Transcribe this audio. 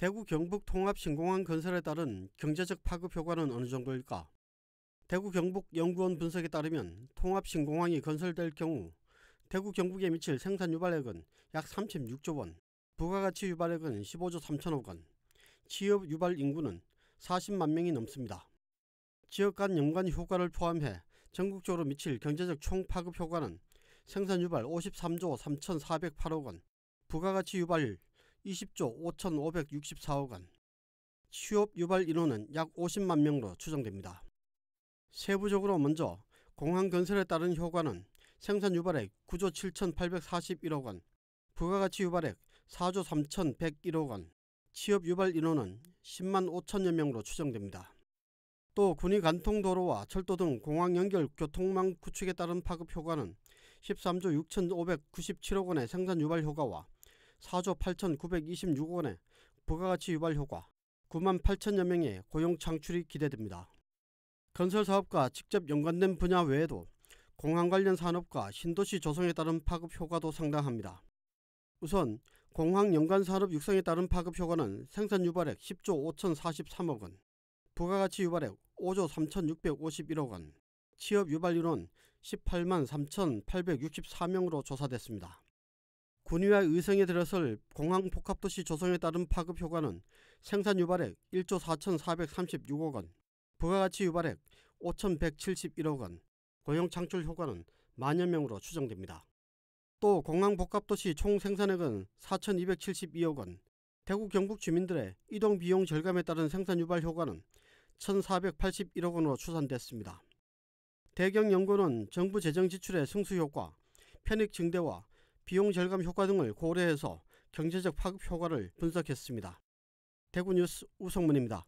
대구 경북 통합 신공항 건설에 따른 경제적 파급 효과는 어느 정도일까? 대구 경북 연구원 분석에 따르면 통합 신공항이 건설될 경우 대구 경북에 미칠 생산 유발액은 약 36조 원, 부가가치 유발액은 15조 3천억 원, 취업 유발 인구는 40만 명이 넘습니다. 지역 간 연관 효과를 포함해 전국적으로 미칠 경제적 총 파급 효과는 생산 유발 53조 3,408억 원, 부가가치 유발 20조 5,564억 원, 취업 유발 인원은 약 50만 명으로 추정됩니다. 세부적으로 먼저 공항 건설에 따른 효과는 생산 유발액 9조 7,841억 원, 부가가치 유발액 4조 3,101억 원, 취업 유발 인원은 10만 5천여 명으로 추정됩니다. 또 군이 간통도로와 철도 등 공항 연결 교통망 구축에 따른 파급 효과는 13조 6,597억 원의 생산 유발 효과와 4조 8,926억 원의 부가가치 유발 효과, 9만 8천여 명의 고용 창출이 기대됩니다. 건설 사업과 직접 연관된 분야 외에도 공항 관련 산업과 신도시 조성에 따른 파급 효과도 상당합니다. 우선 공항 연관 산업 육성에 따른 파급 효과는 생산 유발액 10조 5,043억 원, 부가가치 유발액 5조 3,651억 원, 취업 유발 률은 18만 3,864명으로 조사됐습니다. 군위와 의성에 들어설 공항복합도시 조성에 따른 파급 효과는 생산 유발액 1조 4,436억 원, 부가가치 유발액 5,171억 원, 고용 창출 효과는 만여 명으로 추정됩니다. 또 공항복합도시 총 생산액은 4,272억 원, 대구 경북 주민들의 이동 비용 절감에 따른 생산 유발 효과는 1,481억 원으로 추산됐습니다. 대경연구는 정부 재정 지출의 승수 효과, 편익 증대와 비용 절감 효과 등을 고려해서 경제적 파급 효과를 분석했습니다. 대구뉴스 우성문입니다.